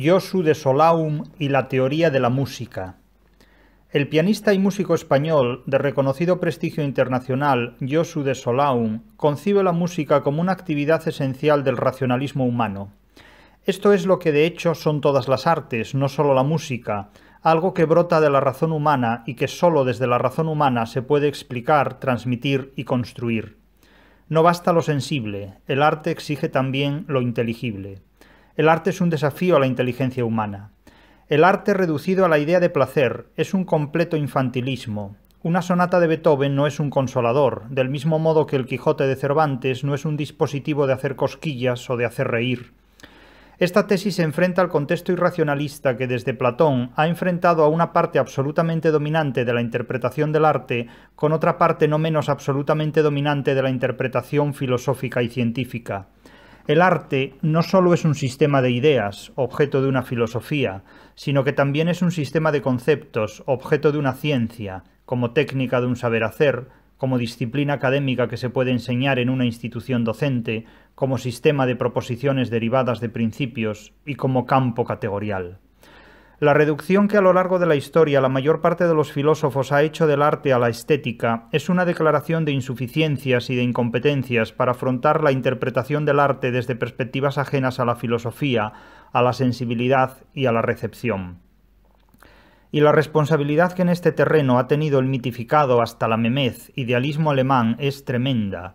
Yosu de Solaum y la teoría de la música. El pianista y músico español de reconocido prestigio internacional, Yosu de Solaum, concibe la música como una actividad esencial del racionalismo humano. Esto es lo que de hecho son todas las artes, no solo la música, algo que brota de la razón humana y que solo desde la razón humana se puede explicar, transmitir y construir. No basta lo sensible, el arte exige también lo inteligible. El arte es un desafío a la inteligencia humana. El arte reducido a la idea de placer es un completo infantilismo. Una sonata de Beethoven no es un consolador, del mismo modo que el Quijote de Cervantes no es un dispositivo de hacer cosquillas o de hacer reír. Esta tesis se enfrenta al contexto irracionalista que desde Platón ha enfrentado a una parte absolutamente dominante de la interpretación del arte con otra parte no menos absolutamente dominante de la interpretación filosófica y científica. El arte no solo es un sistema de ideas, objeto de una filosofía, sino que también es un sistema de conceptos, objeto de una ciencia, como técnica de un saber hacer, como disciplina académica que se puede enseñar en una institución docente, como sistema de proposiciones derivadas de principios y como campo categorial. La reducción que a lo largo de la historia la mayor parte de los filósofos ha hecho del arte a la estética es una declaración de insuficiencias y de incompetencias para afrontar la interpretación del arte desde perspectivas ajenas a la filosofía, a la sensibilidad y a la recepción. Y la responsabilidad que en este terreno ha tenido el mitificado hasta la memez idealismo alemán es tremenda.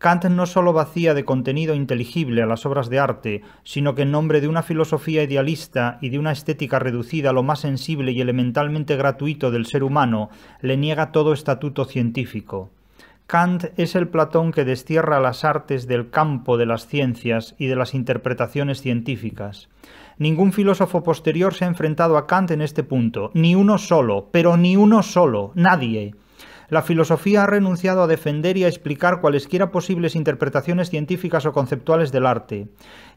Kant no solo vacía de contenido inteligible a las obras de arte, sino que en nombre de una filosofía idealista y de una estética reducida a lo más sensible y elementalmente gratuito del ser humano, le niega todo estatuto científico. Kant es el Platón que destierra las artes del campo de las ciencias y de las interpretaciones científicas. Ningún filósofo posterior se ha enfrentado a Kant en este punto, ni uno solo, pero ni uno solo, nadie la filosofía ha renunciado a defender y a explicar cualesquiera posibles interpretaciones científicas o conceptuales del arte,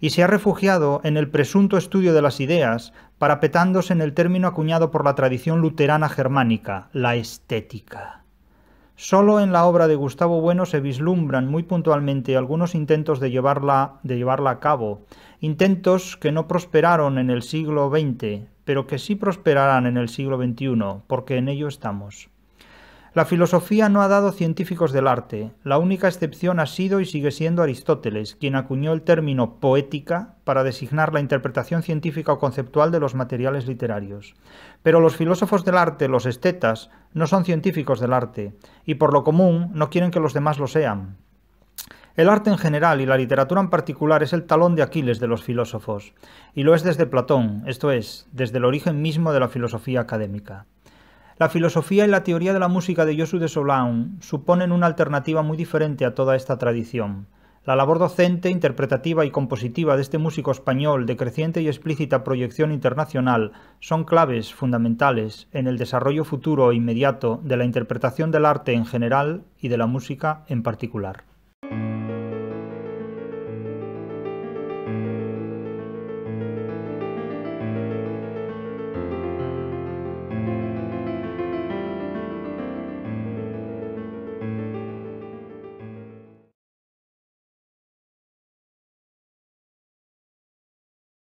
y se ha refugiado en el presunto estudio de las ideas, parapetándose en el término acuñado por la tradición luterana germánica, la estética. Solo en la obra de Gustavo Bueno se vislumbran muy puntualmente algunos intentos de llevarla, de llevarla, a cabo, intentos que no prosperaron en el siglo XX, pero que sí prosperarán en el siglo XXI, porque en ello estamos. La filosofía no ha dado científicos del arte. La única excepción ha sido y sigue siendo Aristóteles, quien acuñó el término poética para designar la interpretación científica o conceptual de los materiales literarios. Pero los filósofos del arte, los estetas, no son científicos del arte, y por lo común no quieren que los demás lo sean. El arte en general y la literatura en particular es el talón de Aquiles de los filósofos, y lo es desde Platón, esto es, desde el origen mismo de la filosofía académica. La filosofía y la teoría de la música de Josu de Solán suponen una alternativa muy diferente a toda esta tradición. La labor docente, interpretativa y compositiva de este músico español de creciente y explícita proyección internacional son claves fundamentales en el desarrollo futuro e inmediato de la interpretación del arte en general y de la música en particular.